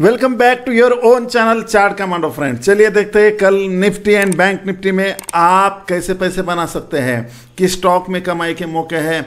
welcome back to your own channel chart commando friend चलिए देखते हैं कल निफ्टी एंड बैंक निफ्टी में आप कैसे पैसे बना सकते हैं किस स्टॉक में कमाई के मौके हैं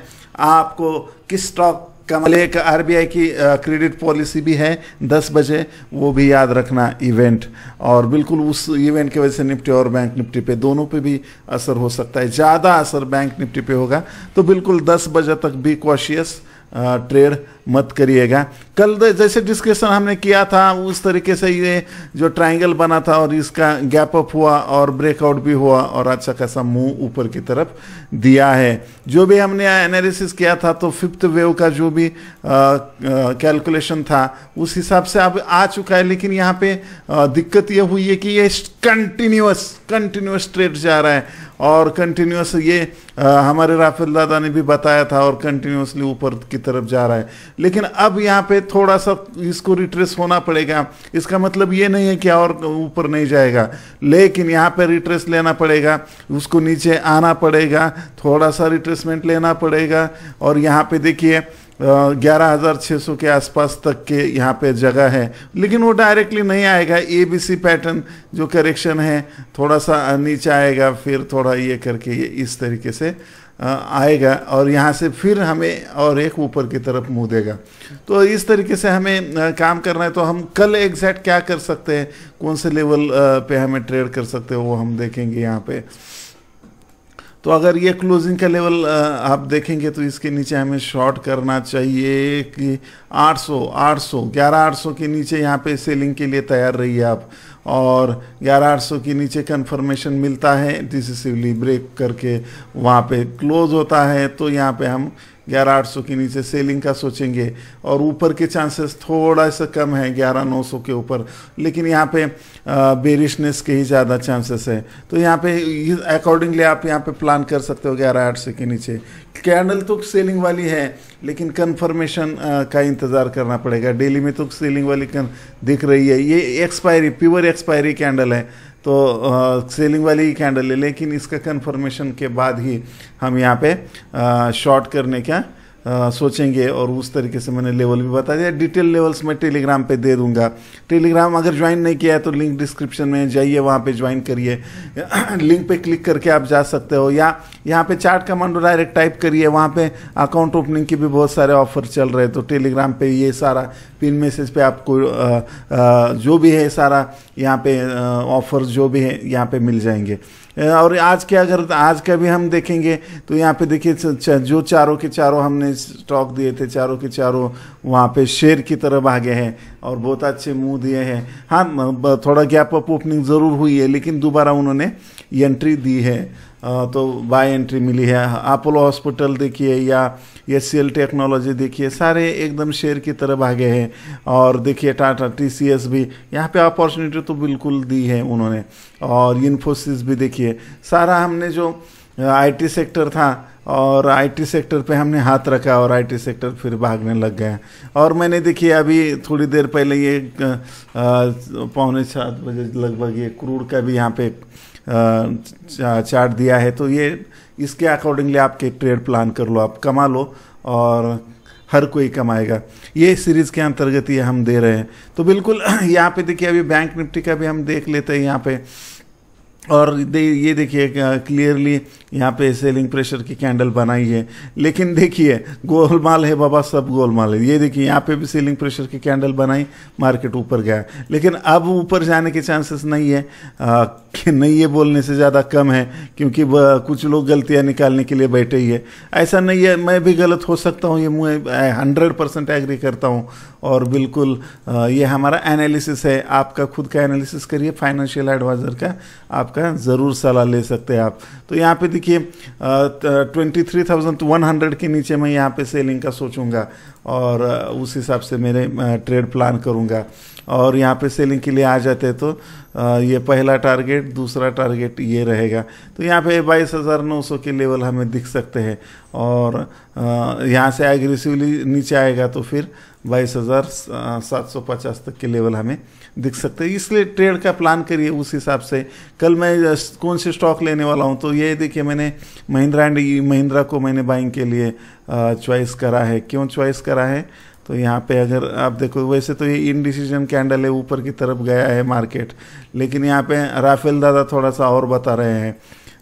आपको किस स्टॉक कमले एक आरबीआई की क्रेडिट पॉलिसी भी है 10 बजे वो भी याद रखना इवेंट और बिल्कुल उस इवेंट की वजह से निफ्टी और बैंक निफ्टी पे दोनों पे भी असर हो सकता है ज़्यादा असर बैंक निफ्टी पे होगा तो बिल्कुल दस बजे तक भी कॉशियस ट्रेड मत करिएगा कल जैसे डिस्कशन हमने किया था उस तरीके से ये जो ट्रायंगल बना था और इसका गैप अप हुआ और ब्रेकआउट भी हुआ और अच्छा खासा मुंह ऊपर की तरफ दिया है जो भी हमने एनालिसिस किया था तो फिफ्थ वेव का जो भी कैलकुलेशन था उस हिसाब से अब आ चुका है लेकिन यहाँ पे आ, दिक्कत ये हुई है कि ये कंटिन्यूस कंटिन्यूस ट्रेड जा रहा है और कंटिन्यूस ये आ, हमारे राफेल दादा ने भी बताया था और कंटिन्यूसली ऊपर की तरफ जा रहा है लेकिन अब यहाँ पे थोड़ा सा इसको रिट्रेस होना पड़ेगा इसका मतलब ये नहीं है कि और ऊपर नहीं जाएगा लेकिन यहाँ पे रिट्रेस लेना पड़ेगा उसको नीचे आना पड़ेगा थोड़ा सा रिट्रेसमेंट लेना पड़ेगा और यहाँ पे देखिए ग्यारह हज़ार छः सौ के आसपास तक के यहाँ पे जगह है लेकिन वो डायरेक्टली नहीं आएगा ए बी सी पैटर्न जो करेक्शन है थोड़ा सा नीचे आएगा फिर थोड़ा ये करके ये इस तरीके से आएगा और यहाँ से फिर हमें और एक ऊपर की तरफ मुँह देगा तो इस तरीके से हमें काम करना है तो हम कल एग्जैक्ट क्या कर सकते हैं कौन से लेवल पे हमें ट्रेड कर सकते हैं वो हम देखेंगे यहाँ पे तो अगर ये क्लोजिंग का लेवल आप देखेंगे तो इसके नीचे हमें शॉर्ट करना चाहिए कि 800 800 11 के नीचे यहाँ पे सेलिंग के लिए तैयार रहिए आप और 1100 के नीचे कन्फर्मेशन मिलता है डिसिवली ब्रेक करके वहाँ पे क्लोज होता है तो यहाँ पे हम सौ के नीचे सेलिंग का सोचेंगे और ऊपर के चांसेस थोड़ा सा कम है 11,900 के ऊपर लेकिन यहाँ पे बेरिशनेस के ही ज़्यादा चांसेस है तो यहाँ पे अकॉर्डिंगली आप यहाँ पे प्लान कर सकते हो सौ के नीचे कैंडल तो सेलिंग वाली है लेकिन कन्फर्मेशन का इंतज़ार करना पड़ेगा डेली में तो सेलिंग वाली कन दिख रही है ये एक्सपायरी प्योर एक्सपायरी कैंडल है तो सेलिंग वाली ही कैंडल है लेकिन इसका कन्फर्मेशन के बाद ही हम यहाँ पे शॉर्ट करने का आ, सोचेंगे और उस तरीके से मैंने लेवल भी बता दिया डिटेल लेवल्स मैं टेलीग्राम पे दे दूंगा टेलीग्राम अगर ज्वाइन नहीं किया है तो लिंक डिस्क्रिप्शन में जाइए वहाँ पे ज्वाइन करिए लिंक पे क्लिक करके आप जा सकते हो या यहाँ पे चार्ट कमांडो डायरेक्ट टाइप करिए वहाँ पे अकाउंट ओपनिंग के भी बहुत सारे ऑफर चल रहे हैं तो टेलीग्राम पर ये सारा पिन मैसेज पर आपको आ, आ, जो भी है सारा यहाँ पे ऑफर जो भी है यहाँ पर मिल जाएंगे और आज के अगर आज का भी हम देखेंगे तो यहाँ पे देखिए जो चारों के चारों हमने स्टॉक दिए थे चारों के चारों वहाँ पे शेर की तरह भागे हैं और बहुत अच्छे मुंह दिए हैं हाँ थोड़ा गैप अप ओपनिंग ज़रूर हुई है लेकिन दोबारा उन्होंने एंट्री दी है तो बाय एंट्री मिली है अपोलो हॉस्पिटल देखिए या एस टेक्नोलॉजी देखिए सारे एकदम शेयर की तरह भागे हैं और देखिए टाटा टी सी एस भी यहाँ पे अपॉर्चुनिटी तो बिल्कुल दी है उन्होंने और इन्फोसिस भी देखिए सारा हमने जो आईटी सेक्टर था और आईटी सेक्टर पे हमने हाथ रखा और आईटी सेक्टर फिर भागने लग गया और मैंने देखिए अभी थोड़ी देर पहले ये पौने सात बजे लगभग ये क्रूड का भी यहाँ पे चार्ट दिया है तो ये इसके अकॉर्डिंगली आपके ट्रेड प्लान कर लो आप कमा लो और हर कोई कमाएगा ये सीरीज़ के अंतर्गत ये हम दे रहे हैं तो बिल्कुल यहाँ पे देखिए अभी बैंक निफ्टी का भी हम देख लेते हैं यहाँ पे और दे ये देखिए क्लियरली यहाँ पे सेलिंग प्रेशर की कैंडल बनाई है लेकिन देखिए गोलमाल है बाबा सब गोलमाल है ये देखिए यहाँ पे भी सेलिंग प्रेशर की कैंडल बनाई मार्केट ऊपर गया लेकिन अब ऊपर जाने के चांसेस नहीं है आ, नहीं ये बोलने से ज़्यादा कम है क्योंकि कुछ लोग गलतियाँ निकालने के लिए बैठे ही है ऐसा नहीं है मैं भी गलत हो सकता हूँ ये मैं हंड्रेड परसेंट एग्री करता हूँ और बिल्कुल ये हमारा एनालिसिस है आपका खुद का एनालिसिस करिए फाइनेंशियल एडवाइज़र का आपका ज़रूर सलाह ले सकते हैं आप तो यहाँ पे देखिए twenty three thousand one hundred के नीचे मैं यहाँ पे सेलिंग का सोचूंगा और उस हिसाब से मेरे ट्रेड प्लान करूंगा और यहाँ पे सेलिंग के लिए आ जाते तो ये पहला टारगेट दूसरा टारगेट ये रहेगा तो यहाँ पे बाईस हज़ार नौ सौ के लेवल हमें दिख सकते हैं और यहाँ से एग्रेसिवली नीचे आएगा तो फिर बाईस हज़ार सात सौ पचास तक के लेवल हमें दिख सकते हैं इसलिए ट्रेड का प्लान करिए उस हिसाब से कल मैं कौन से स्टॉक लेने वाला हूँ तो ये देखिए मैंने महिंद्रा एंड महिंद्रा को मैंने बाइंग के लिए चॉइस करा है क्यों चॉइस करा है तो यहाँ पे अगर आप देखो वैसे तो ये इनडिसीजन कैंडल है ऊपर की तरफ गया है मार्केट लेकिन यहाँ पे राफेल दादा थोड़ा सा और बता रहे हैं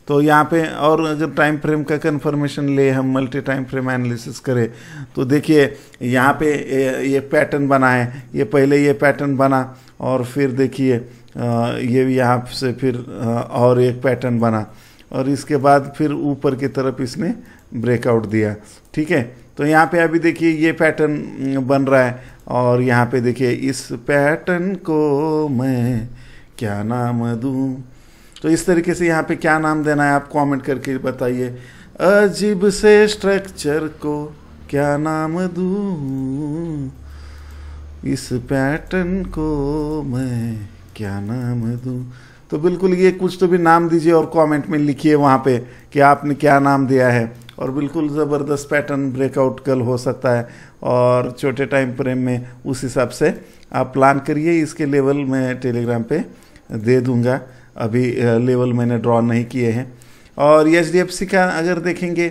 तो यहाँ पे और अगर टाइम फ्रेम का कंफर्मेशन ले हम मल्टी टाइम फ्रेम एनालिसिस करें तो देखिए यहाँ पे ये पैटर्न बना है ये पहले ये पैटर्न बना और फिर देखिए ये यहाँ से फिर और एक पैटर्न बना और इसके बाद फिर ऊपर की तरफ इसने ब्रेकआउट दिया ठीक है तो यहाँ पे अभी देखिए ये पैटर्न बन रहा है और यहाँ पे देखिए इस पैटर्न को मैं क्या नाम दूँ तो इस तरीके से यहाँ पे क्या नाम देना है आप कमेंट करके बताइए अजीब से स्ट्रक्चर को क्या नाम दूँ इस पैटर्न को मैं क्या नाम दूँ तो बिल्कुल ये कुछ तो भी नाम दीजिए और कमेंट में लिखिए वहाँ पे कि आपने क्या नाम दिया है और बिल्कुल ज़बरदस्त पैटर्न ब्रेकआउट कल हो सकता है और छोटे टाइम फ्रेम में उस हिसाब से आप प्लान करिए इसके लेवल मैं टेलीग्राम पे दे दूंगा अभी लेवल मैंने ड्रॉ नहीं किए हैं और एच का अगर देखेंगे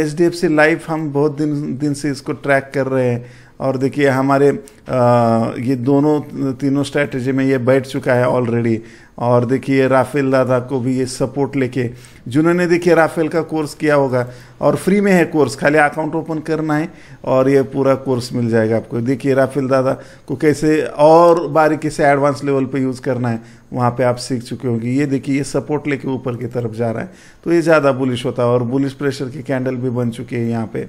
एच डी लाइफ हम बहुत दिन दिन से इसको ट्रैक कर रहे हैं और देखिए हमारे ये दोनों तीनों स्ट्रैटेजी में ये बैठ चुका है ऑलरेडी और देखिए राफेल दादा को भी ये सपोर्ट लेके जिन्होंने देखिए राफेल का कोर्स किया होगा और फ्री में है कोर्स खाली अकाउंट ओपन करना है और ये पूरा कोर्स मिल जाएगा आपको देखिए राफेल दादा को कैसे और बारीकी से एडवांस लेवल पे यूज़ करना है वहाँ पे आप सीख चुके होंगे ये देखिए ये सपोर्ट लेके ऊपर की तरफ जा रहा है तो ये ज़्यादा बुलिश होता है और बुलिश प्रेशर की कैंडल भी बन चुकी है यहाँ पर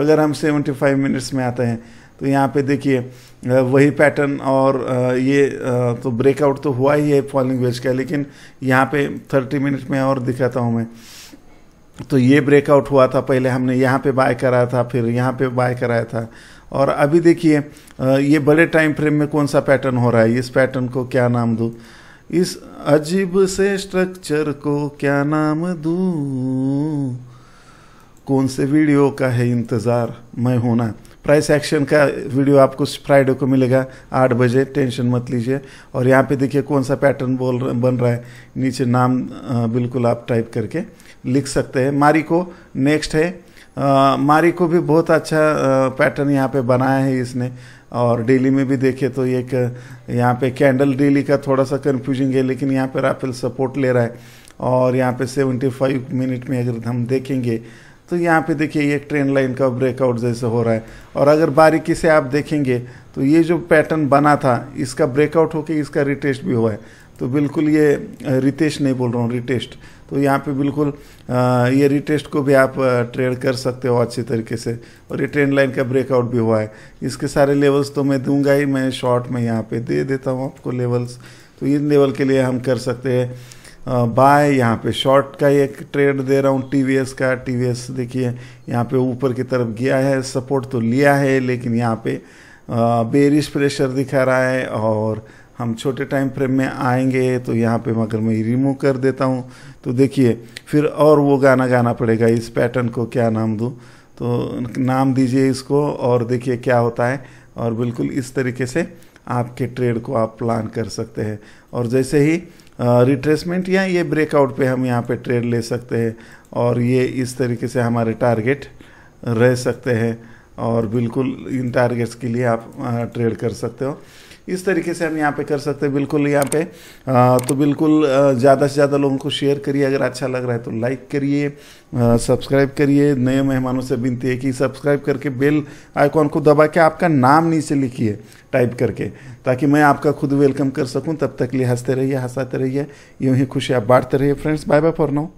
अगर हम सेवेंटी फाइव मिनट्स में आते हैं तो यहाँ पे देखिए वही पैटर्न और ये तो ब्रेकआउट तो हुआ ही है फॉलिंग वेज का लेकिन यहाँ पे 30 मिनट में और दिखाता हूँ मैं तो ये ब्रेकआउट हुआ था पहले हमने यहाँ पे बाय कराया था फिर यहाँ पे बाय कराया था और अभी देखिए ये बड़े टाइम फ्रेम में कौन सा पैटर्न हो रहा है इस पैटर्न को क्या नाम दूँ इस अजीब से स्ट्रक्चर को क्या नाम दूँ कौन से वीडियो का है इंतज़ार मैं होना प्राइस एक्शन का वीडियो आपको फ्राइडे को मिलेगा आठ बजे टेंशन मत लीजिए और यहाँ पे देखिए कौन सा पैटर्न बोल बन रहा है नीचे नाम बिल्कुल आप टाइप करके लिख सकते हैं मारी को नेक्स्ट है आ, मारी को भी बहुत अच्छा पैटर्न यहाँ पे बनाया है इसने और डेली में भी देखे तो एक यहाँ पे कैंडल डेली का थोड़ा सा कन्फ्यूजिंग है लेकिन यहाँ पर आप सपोर्ट ले रहा है और यहाँ पे 75 मिनट में अगर हम देखेंगे तो यहाँ पे देखिए ये ट्रेन लाइन का ब्रेकआउट जैसे हो रहा है और अगर बारीकी से आप देखेंगे तो ये जो पैटर्न बना था इसका ब्रेकआउट होके इसका रिटेस्ट भी हुआ है तो बिल्कुल ये रितेश नहीं बोल रहा हूँ रिटेस्ट तो यहाँ पे बिल्कुल ये रिटेस्ट को भी आप ट्रेड कर सकते हो अच्छी तरीके से और ये ट्रेंड लाइन का ब्रेकआउट भी हुआ है इसके सारे लेवल्स तो मैं दूंगा ही मैं शॉर्ट में यहाँ पे दे देता हूँ आपको लेवल्स तो इन लेवल के लिए हम कर सकते हैं बाय यहाँ पे शॉर्ट का एक ट्रेड दे रहा हूँ टीवीएस का टीवीएस देखिए यहाँ पे ऊपर की तरफ गया है सपोर्ट तो लिया है लेकिन यहाँ पे बेरिश प्रेशर दिखा रहा है और हम छोटे टाइम फ्रेम में आएंगे तो यहाँ पे मगर मैं रिमूव कर देता हूँ तो देखिए फिर और वो गाना गाना पड़ेगा इस पैटर्न को क्या नाम दूँ तो नाम दीजिए इसको और देखिए क्या होता है और बिल्कुल इस तरीके से आपके ट्रेड को आप प्लान कर सकते हैं और जैसे ही रिट्रेसमेंट या ये ब्रेकआउट पे हम यहाँ पे ट्रेड ले सकते हैं और ये इस तरीके से हमारे टारगेट रह सकते हैं और बिल्कुल इन टारगेट्स के लिए आप ट्रेड कर सकते हो इस तरीके से हम यहाँ पे कर सकते हैं बिल्कुल यहाँ पे तो बिल्कुल ज़्यादा से ज़्यादा लोगों को शेयर करिए अगर अच्छा लग रहा है तो लाइक करिए सब्सक्राइब करिए नए मेहमानों से विनती है कि सब्सक्राइब करके बेल आइकॉन को दबा के आपका नाम नीचे लिखिए टाइप करके ताकि मैं आपका खुद वेलकम कर सकूँ तब तक लिए हंसते रहिए हंसाते रहिए यूँ ही खुशियाँ बांटते रहिए friends bye bye for now